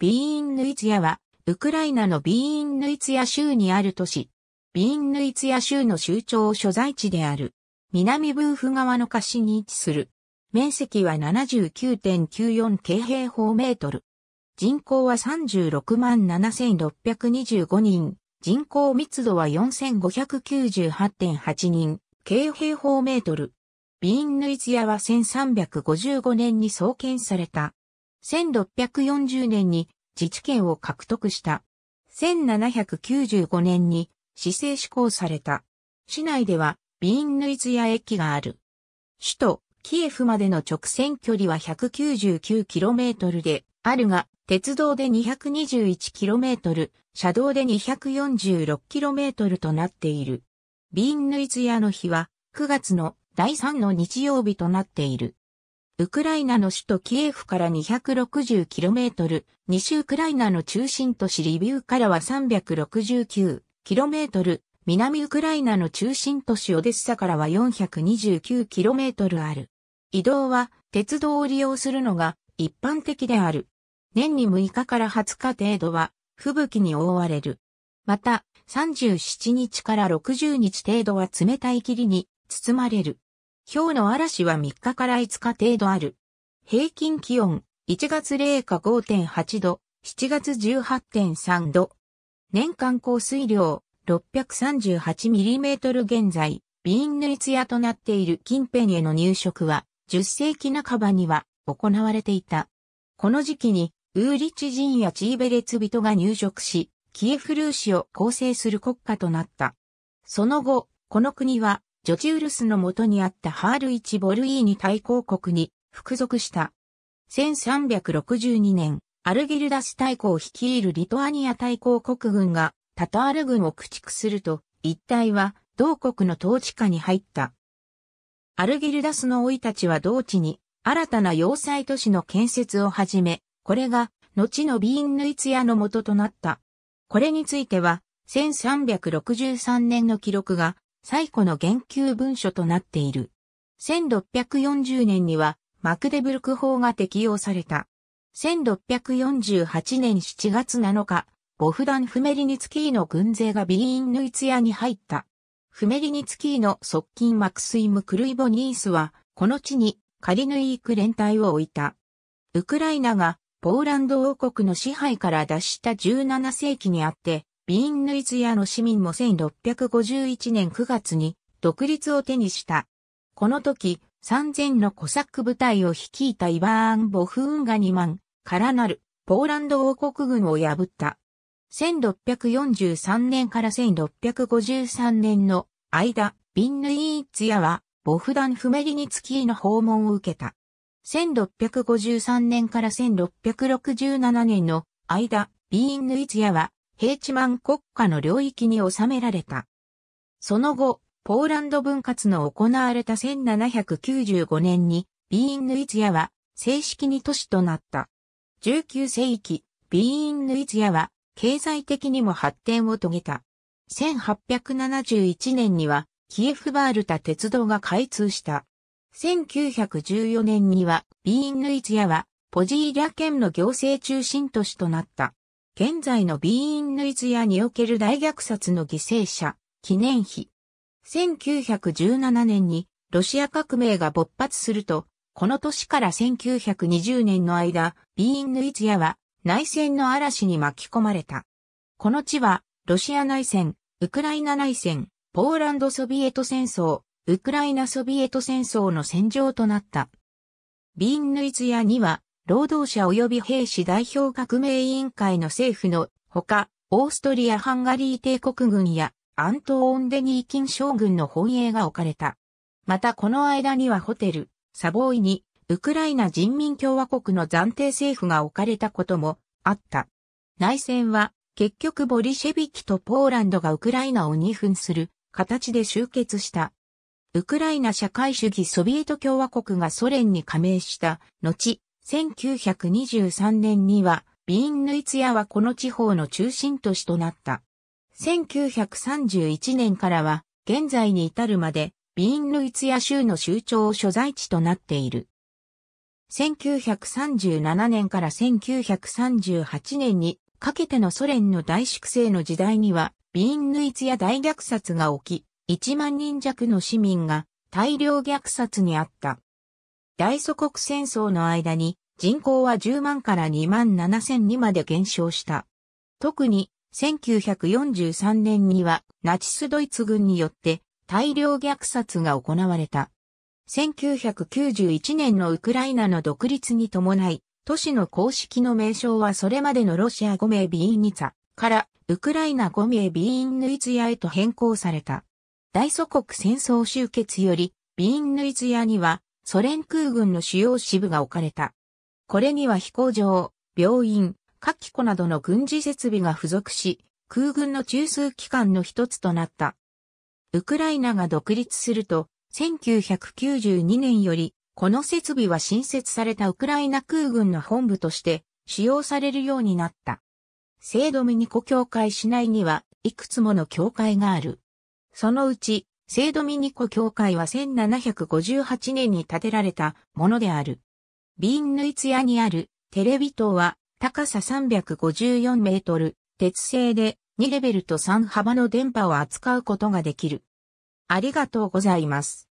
ビーンヌイツヤは、ウクライナのビーンヌイツヤ州にある都市、ビーンヌイツヤ州の州庁所在地である。南ブーフ川の下市に位置する。面積は79.94京平方メートル。人口は36万7625人。人口密度は4598.8人。京平方メートル。ビーンヌイツヤは1355年に創建された1640年に自治権を獲得した。1795年に市政施行された。市内ではビーンヌイツヤ駅がある。首都キエフまでの直線距離は 199km であるが、鉄道で 221km、車道で 246km となっている。ビーンヌイツヤの日は9月の第3の日曜日となっている。ウクライナの首都キエフから 260km、西ウクライナの中心都市リビウからは 369km、南ウクライナの中心都市オデッサからは 429km ある。移動は鉄道を利用するのが一般的である。年に6日から20日程度は吹雪に覆われる。また、37日から60日程度は冷たい霧に包まれる。氷の嵐は3日から5日程度ある。平均気温、1月零下5.8度、7月18.3度。年間降水量、638mm 現在、ビーンヌイツヤとなっている近辺への入植は、10世紀半ばには行われていた。この時期に、ウーリチ人やチーベレツ人が入植し、キエフルーシを構成する国家となった。その後、この国はジョチウルスの元にあったハールイチ・ボルイーニ大公国に服属した。1362年、アルギルダス大公を率いるリトアニア大公国軍がタタール軍を駆逐すると、一帯は同国の統治下に入った。アルギルダスの老いたちは同地に新たな要塞都市の建設を始め、これが後のビーンヌイツヤの元となった。これについては、1363年の記録が最古の言及文書となっている。1640年にはマクデブルク法が適用された。1648年7月7日、ボフダン・フメリニツキーの軍勢がビリーンヌイツヤに入った。フメリニツキーの側近マクスイム・クルイボニースは、この地にカリヌイーク連隊を置いた。ウクライナがポーランド王国の支配から脱した17世紀にあって、ビーンヌイツヤの市民も1651年9月に独立を手にした。この時、3000のコサック部隊を率いたイバーン・ボフーンガ2万からなるポーランド王国軍を破った。1643年から1653年の間、ビンヌイーツヤはボフダン・フメリニツキーの訪問を受けた。1653年から1667年の間、ビーンヌイツヤはヘ地チマン国家の領域に収められた。その後、ポーランド分割の行われた1795年に、ビーンヌイツヤは正式に都市となった。19世紀、ビーンヌイツヤは経済的にも発展を遂げた。1871年には、キエフバールタ鉄道が開通した。1914年には、ビーンヌイツヤは、ポジーリャ県の行政中心都市となった。現在のビーンヌイズヤにおける大虐殺の犠牲者、記念碑。1917年にロシア革命が勃発すると、この年から1920年の間、ビーンヌイツヤは内戦の嵐に巻き込まれた。この地は、ロシア内戦、ウクライナ内戦、ポーランドソビエト戦争、ウクライナソビエト戦争の戦場となった。ビーンヌイツヤには労働者及び兵士代表革命委員会の政府のほか、オーストリア・ハンガリー帝国軍やアントーン・デニーキン将軍の本営が置かれた。またこの間にはホテル、サボーイにウクライナ人民共和国の暫定政府が置かれたこともあった。内戦は結局ボリシェビキとポーランドがウクライナを二分する形で終結した。ウクライナ社会主義ソビエト共和国がソ連に加盟した後、1923年には、ビーンヌイツヤはこの地方の中心都市となった。1931年からは、現在に至るまで、ビーンヌイツヤ州の州庁所在地となっている。1937年から1938年にかけてのソ連の大粛清の時代には、ビーンヌイツヤ大虐殺が起き、1万人弱の市民が大量虐殺にあった。大祖国戦争の間に人口は10万から2万7千にまで減少した。特に1943年にはナチスドイツ軍によって大量虐殺が行われた。1991年のウクライナの独立に伴い、都市の公式の名称はそれまでのロシア5名ビーンニツァからウクライナ5名ビーンヌイツヤへと変更された。大祖国戦争終結よりビーンヌイツヤにはソ連空軍の主要支部が置かれた。これには飛行場、病院、各機庫などの軍事設備が付属し、空軍の中枢機関の一つとなった。ウクライナが独立すると、1992年より、この設備は新設されたウクライナ空軍の本部として使用されるようになった。聖ドミニコ教会市内には、いくつもの教会がある。そのうち、聖ドミニコ教会は1758年に建てられたものである。ビーンヌイツヤにあるテレビ塔は高さ354メートル、鉄製で2レベルと3幅の電波を扱うことができる。ありがとうございます。